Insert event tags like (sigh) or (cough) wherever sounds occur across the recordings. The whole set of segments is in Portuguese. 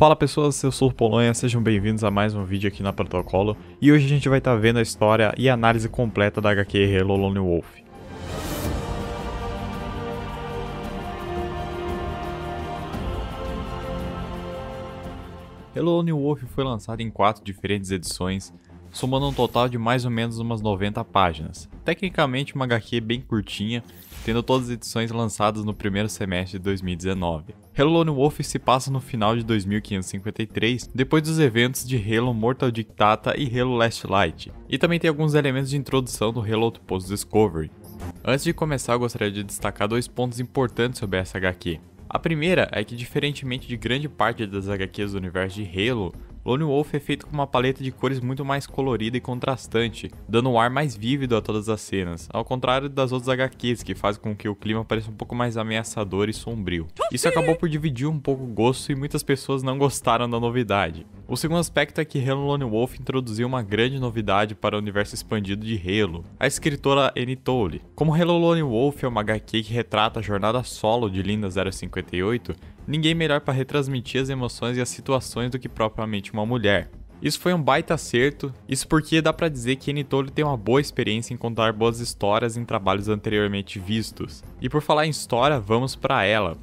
Fala pessoas, eu sou o Polônia, sejam bem-vindos a mais um vídeo aqui na Protocolo e hoje a gente vai estar tá vendo a história e análise completa da HQ Hello Lone Wolf. Hello Lone Wolf foi lançado em quatro diferentes edições, somando um total de mais ou menos umas 90 páginas. Tecnicamente uma HQ bem curtinha tendo todas as edições lançadas no primeiro semestre de 2019. Halo Lone Wolf se passa no final de 2553, depois dos eventos de Halo Mortal Dictata e Halo Last Light, e também tem alguns elementos de introdução do Halo Outpost Discovery. Antes de começar, eu gostaria de destacar dois pontos importantes sobre essa HQ. A primeira é que, diferentemente de grande parte das HQs do universo de Halo, Lone Wolf é feito com uma paleta de cores muito mais colorida e contrastante, dando um ar mais vívido a todas as cenas, ao contrário das outras HQs, que faz com que o clima pareça um pouco mais ameaçador e sombrio. Isso acabou por dividir um pouco o gosto e muitas pessoas não gostaram da novidade. O segundo aspecto é que Halo Lone Wolf introduziu uma grande novidade para o universo expandido de Halo, a escritora Annie Tolle. Como Halo Lone Wolf é uma HQ que retrata a jornada solo de Linda 058, ninguém melhor para retransmitir as emoções e as situações do que propriamente uma mulher. Isso foi um baita acerto, isso porque dá para dizer que Nitolo tem uma boa experiência em contar boas histórias em trabalhos anteriormente vistos. E por falar em história, vamos para ela.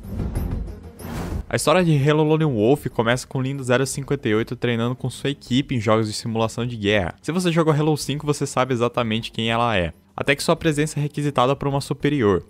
A história de Hello Lone Wolf começa com Linda lindo 058 treinando com sua equipe em jogos de simulação de guerra. Se você jogou Hello 5, você sabe exatamente quem ela é, até que sua presença é requisitada por uma superior.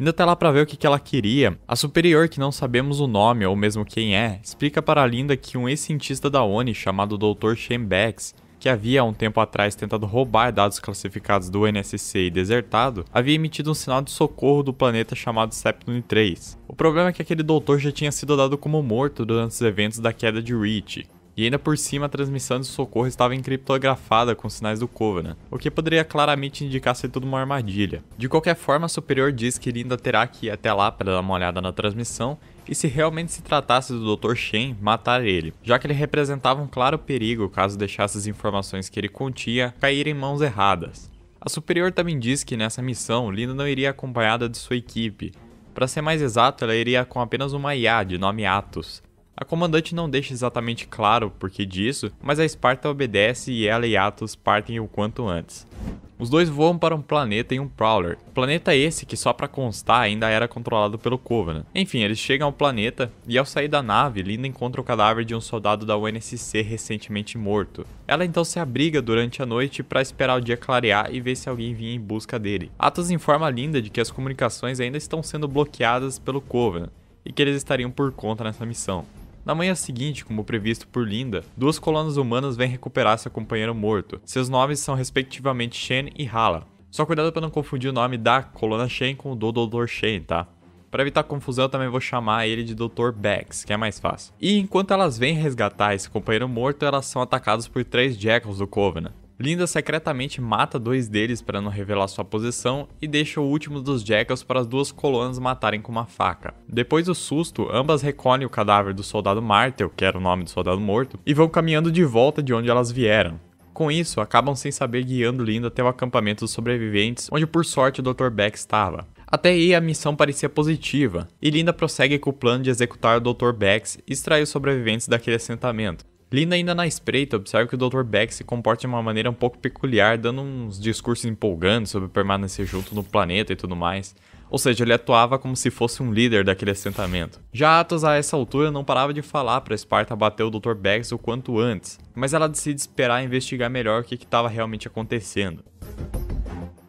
Indo até lá para ver o que, que ela queria, a superior, que não sabemos o nome ou mesmo quem é, explica para Linda que um ex-cientista da ONI chamado Dr. Shane Becks que havia há um tempo atrás tentado roubar dados classificados do NSC e desertado, havia emitido um sinal de socorro do planeta chamado Septune 3. O problema é que aquele doutor já tinha sido dado como morto durante os eventos da queda de Reach, e ainda por cima, a transmissão de socorro estava encriptografada com sinais do Covenant, né? o que poderia claramente indicar ser tudo uma armadilha. De qualquer forma, a superior diz que Linda terá que ir até lá para dar uma olhada na transmissão e se realmente se tratasse do Dr. Shen, matar ele, já que ele representava um claro perigo caso deixasse as informações que ele continha cair em mãos erradas. A superior também diz que nessa missão, Linda não iria acompanhada de sua equipe. Para ser mais exato, ela iria com apenas uma IA de nome Atos, a comandante não deixa exatamente claro o porquê disso, mas a Esparta obedece e ela e Atos partem o quanto antes. Os dois voam para um planeta em um Prowler. Planeta esse que só para constar ainda era controlado pelo Covenant. Enfim, eles chegam ao planeta e ao sair da nave, Linda encontra o cadáver de um soldado da UNSC recentemente morto. Ela então se abriga durante a noite para esperar o dia clarear e ver se alguém vinha em busca dele. Atos informa Linda de que as comunicações ainda estão sendo bloqueadas pelo Covenant e que eles estariam por conta nessa missão. Na manhã seguinte, como previsto por Linda, duas colonas humanas vêm recuperar seu companheiro morto. Seus nomes são respectivamente Shen e Hala. Só cuidado para não confundir o nome da colona Shen com o do Dr. Shen, tá? Para evitar confusão, eu também vou chamar ele de Dr. Bex, que é mais fácil. E enquanto elas vêm resgatar esse companheiro morto, elas são atacadas por três Jackals do Covenant. Linda secretamente mata dois deles para não revelar sua posição e deixa o último dos Jackals para as duas colonas matarem com uma faca. Depois do susto, ambas recolhem o cadáver do soldado Martel, que era o nome do soldado morto, e vão caminhando de volta de onde elas vieram. Com isso, acabam sem saber guiando Linda até o acampamento dos sobreviventes, onde por sorte o Dr. Beck estava. Até aí a missão parecia positiva, e Linda prossegue com o plano de executar o Dr. Bex e extrair os sobreviventes daquele assentamento. Linda ainda na espreita, observa que o Dr. Beck se comporta de uma maneira um pouco peculiar, dando uns discursos empolgantes sobre permanecer junto no planeta e tudo mais. Ou seja, ele atuava como se fosse um líder daquele assentamento. Já Atos, a essa altura, não parava de falar para Esparta bater o Dr. Bex o quanto antes, mas ela decide esperar investigar melhor o que estava realmente acontecendo.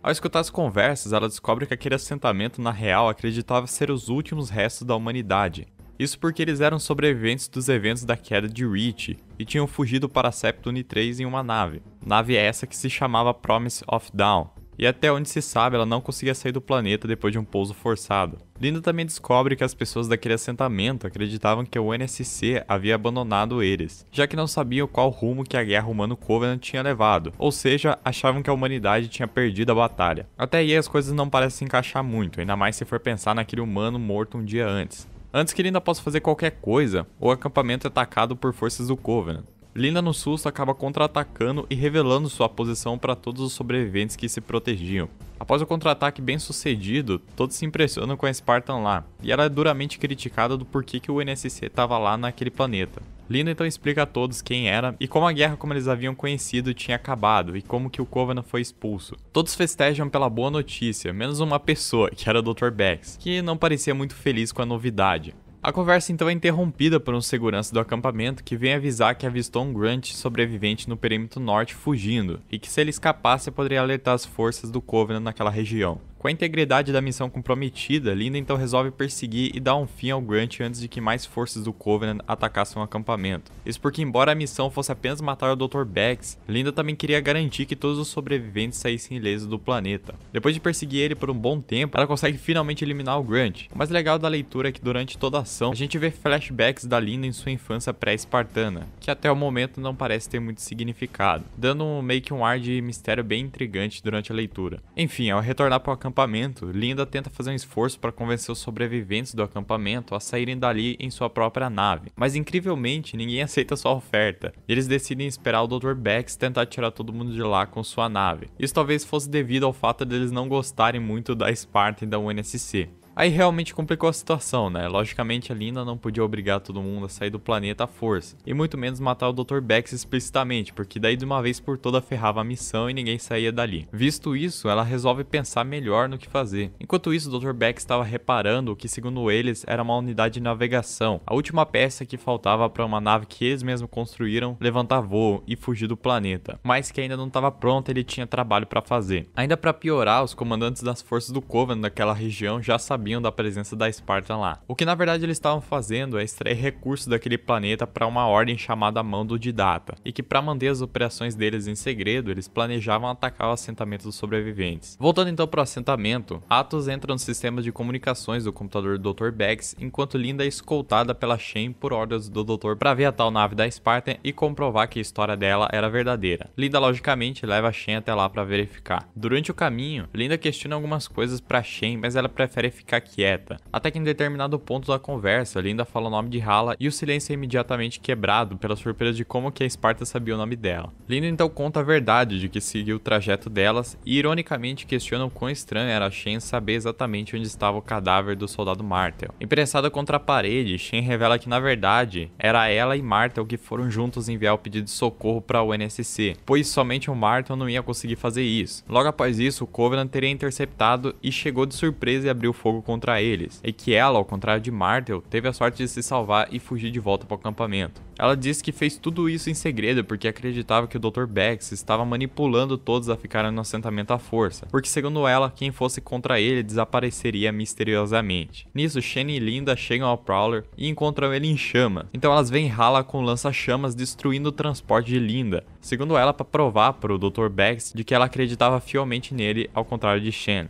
Ao escutar as conversas, ela descobre que aquele assentamento, na real, acreditava ser os últimos restos da humanidade, isso porque eles eram sobreviventes dos eventos da queda de Reach e tinham fugido para Septune 3 em uma nave. Nave essa que se chamava Promise of Dawn. E até onde se sabe, ela não conseguia sair do planeta depois de um pouso forçado. Linda também descobre que as pessoas daquele assentamento acreditavam que o NSC havia abandonado eles, já que não sabiam qual rumo que a guerra humano-covenant tinha levado, ou seja, achavam que a humanidade tinha perdido a batalha. Até aí as coisas não parecem encaixar muito, ainda mais se for pensar naquele humano morto um dia antes. Antes que Linda possa fazer qualquer coisa, o acampamento é atacado por forças do Covenant. Linda, no susto, acaba contra-atacando e revelando sua posição para todos os sobreviventes que se protegiam. Após o contra-ataque bem sucedido, todos se impressionam com a Spartan lá, e ela é duramente criticada do porquê que o NSC estava lá naquele planeta. Lino então explica a todos quem era e como a guerra como eles haviam conhecido tinha acabado e como que o Covenant foi expulso. Todos festejam pela boa notícia, menos uma pessoa, que era o Dr. Bex, que não parecia muito feliz com a novidade. A conversa então é interrompida por um segurança do acampamento que vem avisar que avistou um Grunt sobrevivente no perímetro norte fugindo, e que se ele escapasse poderia alertar as forças do Covenant naquela região. Com a integridade da missão comprometida, Linda então resolve perseguir e dar um fim ao Grant antes de que mais forças do Covenant atacassem o acampamento. Isso porque embora a missão fosse apenas matar o Dr. Bex, Linda também queria garantir que todos os sobreviventes saíssem ilesos do planeta. Depois de perseguir ele por um bom tempo, ela consegue finalmente eliminar o Grant. O mais legal da leitura é que durante toda a ação, a gente vê flashbacks da Linda em sua infância pré-espartana, que até o momento não parece ter muito significado, dando meio que um ar de mistério bem intrigante durante a leitura. Enfim, ao retornar para o acampamento, acampamento, Linda tenta fazer um esforço para convencer os sobreviventes do acampamento a saírem dali em sua própria nave, mas incrivelmente ninguém (laughs) aceita sua oferta. Eles decidem esperar o Dr. Bex tentar tirar todo mundo de lá com sua nave. Isso talvez fosse devido ao fato deles eles não gostarem muito da Esparta e da UNSC. Aí realmente complicou a situação, né? Logicamente a Lina não podia obrigar todo mundo a sair do planeta à força, e muito menos matar o Dr. Bex explicitamente, porque daí de uma vez por toda ferrava a missão e ninguém saía dali. Visto isso, ela resolve pensar melhor no que fazer. Enquanto isso, o Dr. Beck estava reparando o que, segundo eles, era uma unidade de navegação, a última peça que faltava para uma nave que eles mesmos construíram levantar voo e fugir do planeta, mas que ainda não estava pronta, ele tinha trabalho para fazer. Ainda para piorar, os comandantes das forças do Coven naquela região já sabiam sabiam da presença da Esparta lá. O que na verdade eles estavam fazendo é extrair recursos daquele planeta para uma ordem chamada Mão do Didata, e que para manter as operações deles em segredo, eles planejavam atacar o assentamento dos sobreviventes. Voltando então para o assentamento, Atos entra no sistema de comunicações do computador do Dr. Bex, enquanto Linda é escoltada pela Shen por ordens do Dr. para ver a tal nave da Spartan e comprovar que a história dela era verdadeira. Linda logicamente leva Shen até lá para verificar. Durante o caminho, Linda questiona algumas coisas para Shen, mas ela prefere ficar ficar quieta. Até que em determinado ponto da conversa, Linda fala o nome de Hala e o silêncio é imediatamente quebrado pela surpresa de como que a Esparta sabia o nome dela. Linda então conta a verdade de que seguiu o trajeto delas e ironicamente questiona o quão estranho era Shen saber exatamente onde estava o cadáver do soldado Martel. Impressada contra a parede, Shen revela que na verdade era ela e Martel que foram juntos enviar o pedido de socorro para o NSC, pois somente o Martel não ia conseguir fazer isso. Logo após isso, o Covenant teria interceptado e chegou de surpresa e abriu fogo contra eles, e que ela, ao contrário de Martel, teve a sorte de se salvar e fugir de volta para o acampamento. Ela disse que fez tudo isso em segredo porque acreditava que o Dr. Bex estava manipulando todos a ficarem no assentamento à força, porque segundo ela, quem fosse contra ele desapareceria misteriosamente. Nisso, Shane e Linda chegam ao Prowler e encontram ele em chama, então elas veem Hala com lança-chamas destruindo o transporte de Linda, segundo ela para provar para o Dr. Bex de que ela acreditava fielmente nele, ao contrário de Shane.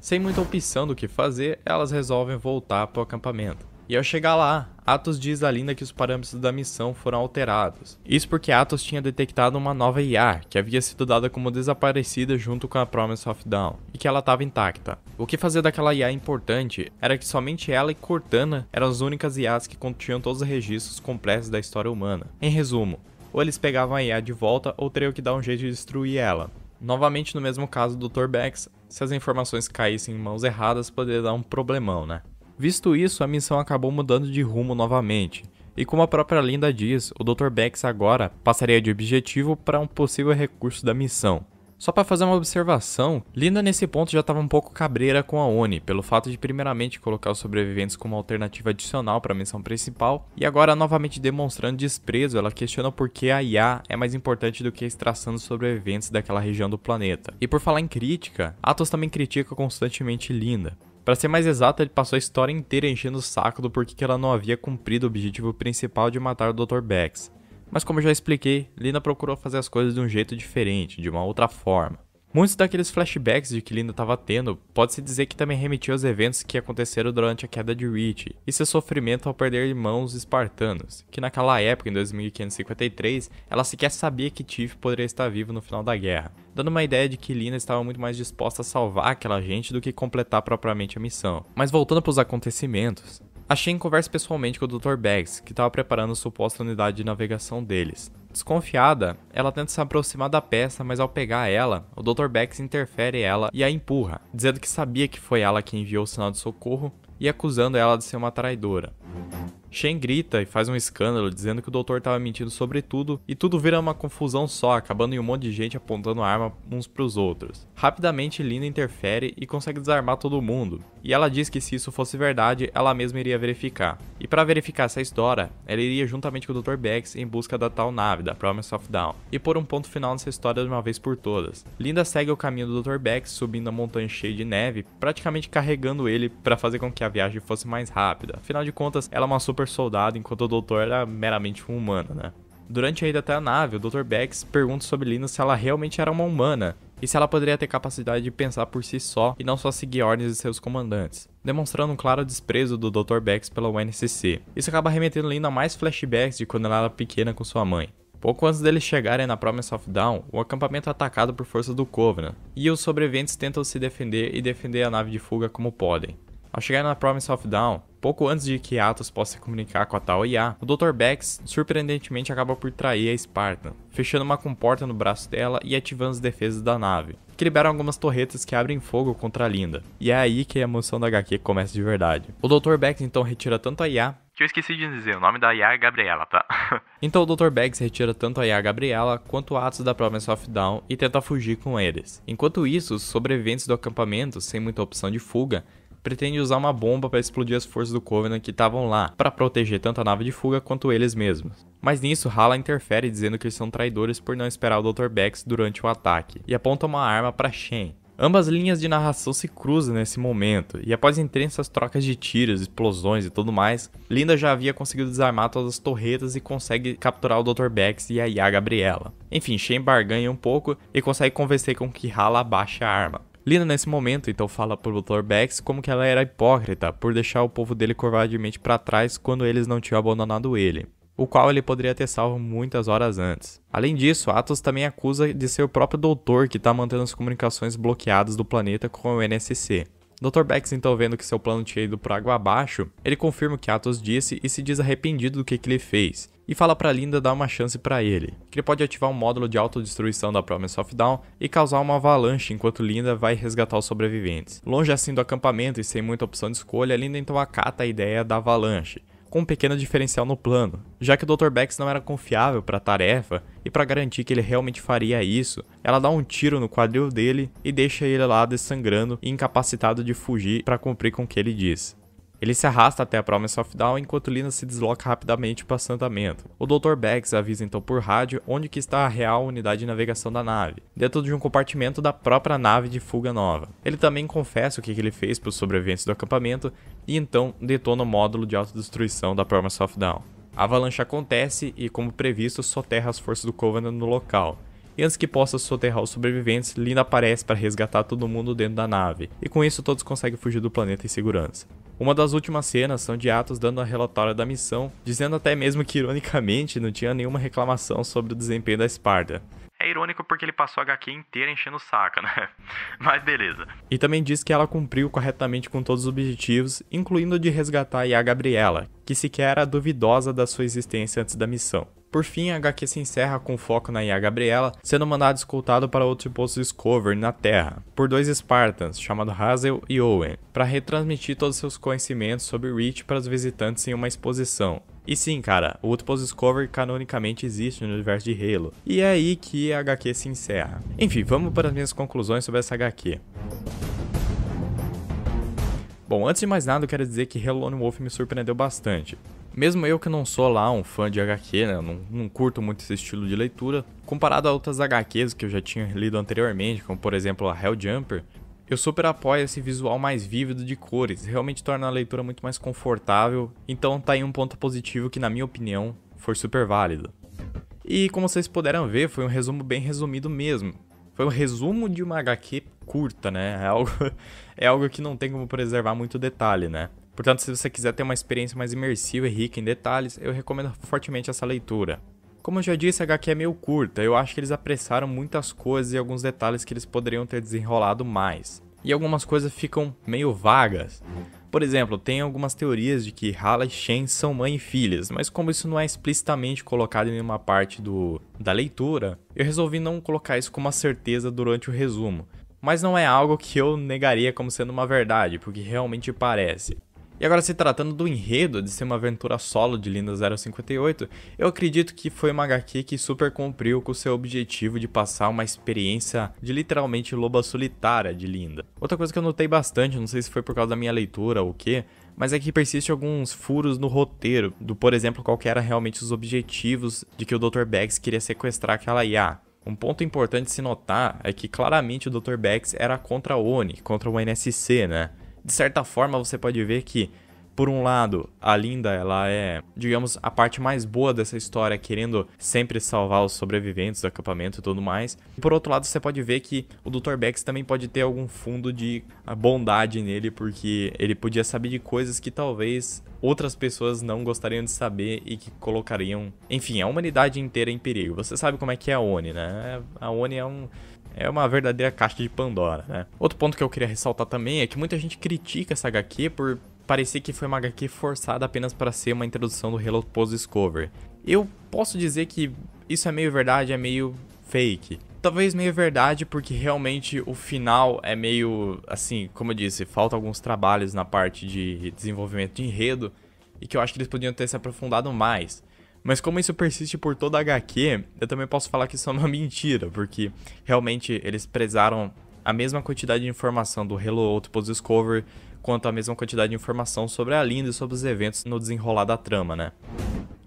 Sem muita opção do que fazer, elas resolvem voltar para o acampamento. E ao chegar lá, Atos diz a Linda que os parâmetros da missão foram alterados. Isso porque Atos tinha detectado uma nova IA, que havia sido dada como desaparecida junto com a Promise of Dawn, e que ela estava intacta. O que fazer daquela IA importante era que somente ela e Cortana eram as únicas IAs que continham todos os registros completos da história humana. Em resumo, ou eles pegavam a IA de volta ou teriam que dar um jeito de destruir ela. Novamente, no mesmo caso do Dr. Bex, se as informações caíssem em mãos erradas, poderia dar um problemão, né? Visto isso, a missão acabou mudando de rumo novamente, e como a própria Linda diz, o Dr. Bex agora passaria de objetivo para um possível recurso da missão, só para fazer uma observação, Linda nesse ponto já estava um pouco cabreira com a Oni, pelo fato de primeiramente colocar os sobreviventes como alternativa adicional para a missão principal, e agora novamente demonstrando desprezo, ela questiona por que a IA é mais importante do que a extração dos sobreviventes daquela região do planeta. E por falar em crítica, Atos também critica constantemente Linda, para ser mais exato, ele passou a história inteira enchendo o saco do porquê que ela não havia cumprido o objetivo principal de matar o Dr. Bex. Mas como eu já expliquei, Lina procurou fazer as coisas de um jeito diferente, de uma outra forma. Muitos daqueles flashbacks de que Lina estava tendo pode-se dizer que também remetia aos eventos que aconteceram durante a queda de Reach e seu sofrimento ao perder irmãos espartanos, que naquela época, em 2553, ela sequer sabia que Tiff poderia estar vivo no final da guerra, dando uma ideia de que Lina estava muito mais disposta a salvar aquela gente do que completar propriamente a missão. Mas voltando para os acontecimentos, Achei em conversa pessoalmente com o Dr. Bags, que estava preparando a suposta unidade de navegação deles. Desconfiada, ela tenta se aproximar da peça, mas ao pegar ela, o Dr. Bags interfere ela e a empurra, dizendo que sabia que foi ela que enviou o sinal de socorro e acusando ela de ser uma traidora. Shen grita e faz um escândalo, dizendo que o doutor estava mentindo sobre tudo, e tudo vira uma confusão só, acabando em um monte de gente apontando arma uns para os outros. Rapidamente, Linda interfere e consegue desarmar todo mundo, e ela diz que se isso fosse verdade, ela mesma iria verificar. E para verificar essa história, ela iria juntamente com o Dr. Bex em busca da tal nave, da Promise of Dawn, e pôr um ponto final nessa história de uma vez por todas. Linda segue o caminho do Dr. Bex, subindo a montanha cheia de neve, praticamente carregando ele para fazer com que a viagem fosse mais rápida. Afinal de contas, ela é uma super super soldado, enquanto o doutor era meramente um humano, né? Durante a ida até a nave, o Dr. Bex pergunta sobre Lina se ela realmente era uma humana e se ela poderia ter capacidade de pensar por si só e não só seguir ordens de seus comandantes, demonstrando um claro desprezo do Dr. Bex pela UNCC. Isso acaba remetendo Lina a mais flashbacks de quando ela era pequena com sua mãe. Pouco antes deles chegarem na Promise of Dawn, o acampamento é atacado por forças do Covenant, e os sobreviventes tentam se defender e defender a nave de fuga como podem. Ao chegar na Promise of Dawn, Pouco antes de que Atos possa se comunicar com a tal IA, o Dr. Bex surpreendentemente acaba por trair a Spartan, fechando uma comporta no braço dela e ativando as defesas da nave, que liberam algumas torretas que abrem fogo contra a Linda. E é aí que a emoção da HQ começa de verdade. O Dr. Bex então retira tanto a IA que eu esqueci de dizer, o nome da IA é Gabriela, tá? (laughs) então o Dr. Bags retira tanto a IA Gabriela quanto Atos da Province of Down e tenta fugir com eles. Enquanto isso, os sobreviventes do acampamento, sem muita opção de fuga, pretende usar uma bomba para explodir as forças do Covenant que estavam lá, para proteger tanto a nave de fuga quanto eles mesmos. Mas nisso, Hala interfere dizendo que eles são traidores por não esperar o Dr. Bex durante o ataque, e aponta uma arma para Shen. Ambas linhas de narração se cruzam nesse momento, e após intensas trocas de tiros, explosões e tudo mais, Linda já havia conseguido desarmar todas as torretas e consegue capturar o Dr. Bex e a Ia Gabriela. Enfim, Shen barganha um pouco e consegue convencer com que Hala abaixe a arma. Lina, nesse momento, então fala pro Dr. Bex como que ela era hipócrita por deixar o povo dele covardemente para trás quando eles não tinham abandonado ele o qual ele poderia ter salvo muitas horas antes. Além disso, Atos também acusa de ser o próprio doutor que está mantendo as comunicações bloqueadas do planeta com o NSC. Dr. Bex, então, vendo que seu plano tinha ido por água abaixo, ele confirma o que Atos disse e se diz arrependido do que, que ele fez, e fala para Linda dar uma chance para ele, que ele pode ativar um módulo de autodestruição da Promise of Dawn e causar uma avalanche enquanto Linda vai resgatar os sobreviventes. Longe assim do acampamento e sem muita opção de escolha, Linda então acata a ideia da avalanche, com um pequeno diferencial no plano, já que o Dr. Bex não era confiável para a tarefa e para garantir que ele realmente faria isso, ela dá um tiro no quadril dele e deixa ele lá dessangrando e incapacitado de fugir para cumprir com o que ele diz. Ele se arrasta até a Promise of Dawn enquanto Lina se desloca rapidamente para assentamento. O Dr. Bex avisa então por rádio onde que está a real unidade de navegação da nave, dentro de um compartimento da própria nave de fuga nova. Ele também confessa o que, que ele fez para os sobreviventes do acampamento e então detona o módulo de autodestruição da Promise of Dawn. A avalanche acontece e, como previsto, soterra as forças do Covenant no local, e antes que possa soterrar os sobreviventes, Lina aparece para resgatar todo mundo dentro da nave, e com isso todos conseguem fugir do planeta em segurança. Uma das últimas cenas são de Atos dando a relatório da missão, dizendo até mesmo que ironicamente não tinha nenhuma reclamação sobre o desempenho da Esparta. É irônico porque ele passou a HQ inteira enchendo o saco, né? (laughs) Mas beleza. E também diz que ela cumpriu corretamente com todos os objetivos, incluindo o de resgatar a Gabriela, que sequer era duvidosa da sua existência antes da missão. Por fim, a HQ se encerra com foco na Ia Gabriela, sendo mandado escoltado para outro posto Discovery na Terra, por dois Spartans, chamados Hazel e Owen, para retransmitir todos seus conhecimentos sobre Reach para os visitantes em uma exposição. E sim, cara, o Outpost Discovery canonicamente existe no universo de Halo, e é aí que a HQ se encerra. Enfim, vamos para as minhas conclusões sobre essa HQ. Bom, antes de mais nada, eu quero dizer que Hello Lone Wolf me surpreendeu bastante. Mesmo eu que não sou lá um fã de HQ, né, não, não, curto muito esse estilo de leitura, comparado a outras HQs que eu já tinha lido anteriormente, como por exemplo a Helljumper, eu super apoio esse visual mais vívido de cores, realmente torna a leitura muito mais confortável, então tá aí um ponto positivo que na minha opinião foi super válido. E como vocês puderam ver, foi um resumo bem resumido mesmo. Foi um resumo de uma HQ curta, né? É algo, (laughs) é algo que não tem como preservar muito detalhe, né? Portanto, se você quiser ter uma experiência mais imersiva e rica em detalhes, eu recomendo fortemente essa leitura. Como eu já disse, a HQ é meio curta, eu acho que eles apressaram muitas coisas e alguns detalhes que eles poderiam ter desenrolado mais. E algumas coisas ficam meio vagas. Por exemplo, tem algumas teorias de que Hala e Shen são mãe e filhas, mas como isso não é explicitamente colocado em nenhuma parte do, da leitura, eu resolvi não colocar isso como uma certeza durante o resumo mas não é algo que eu negaria como sendo uma verdade, porque realmente parece. E agora, se tratando do enredo de ser uma aventura solo de Linda 058, eu acredito que foi uma HQ que super cumpriu com seu objetivo de passar uma experiência de literalmente loba solitária de Linda. Outra coisa que eu notei bastante, não sei se foi por causa da minha leitura ou o que, mas é que persiste alguns furos no roteiro, do por exemplo, qual que era realmente os objetivos de que o Dr. Bags queria sequestrar aquela IA. Um ponto importante se notar é que claramente o Dr. Bex era contra a ONI, contra o NSC, né? De certa forma, você pode ver que por um lado, a Linda, ela é, digamos, a parte mais boa dessa história, querendo sempre salvar os sobreviventes do acampamento e tudo mais. E por outro lado, você pode ver que o Dr. Bex também pode ter algum fundo de ah, bondade nele, porque ele podia saber de coisas que talvez outras pessoas não gostariam de saber e que colocariam, enfim, a humanidade inteira em perigo. Você sabe como é que é a ONI, né? É, a ONI é um é uma verdadeira caixa de Pandora, né? Outro ponto que eu queria ressaltar também é que muita gente critica essa HQ por parecia que foi uma HQ forçada apenas para ser uma introdução do Hello Post Discover. Eu posso dizer que isso é meio verdade, é meio fake. Talvez meio verdade, porque realmente o final é meio assim, como eu disse, falta alguns trabalhos na parte de desenvolvimento de enredo e que eu acho que eles podiam ter se aprofundado mais. Mas como isso persiste por toda a HQ, eu também posso falar que isso é uma (laughs) mentira, porque realmente eles prezaram a mesma quantidade de informação do Hello Outpost Discover quanto a mesma quantidade de informação sobre a Linda e sobre os eventos no desenrolar da trama, né?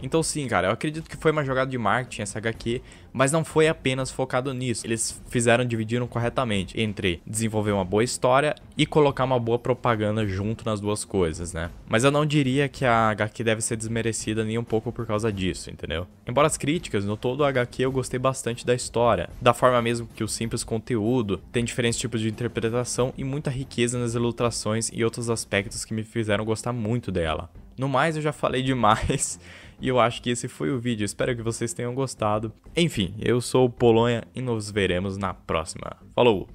Então sim, cara, eu acredito que foi uma jogada de marketing essa HQ, mas não foi apenas focado nisso. Eles fizeram, dividiram corretamente entre desenvolver uma boa história e colocar uma boa propaganda junto nas duas coisas, né? Mas eu não diria que a HQ deve ser desmerecida nem um pouco por causa disso, entendeu? Embora as críticas, no todo a HQ eu gostei bastante da história, da forma mesmo que o simples conteúdo tem diferentes tipos de interpretação e muita riqueza nas ilustrações e outros aspectos que me fizeram gostar muito dela. No mais, eu já falei demais. E eu acho que esse foi o vídeo, espero que vocês tenham gostado. Enfim, eu sou o Polonha e nos veremos na próxima. Falou!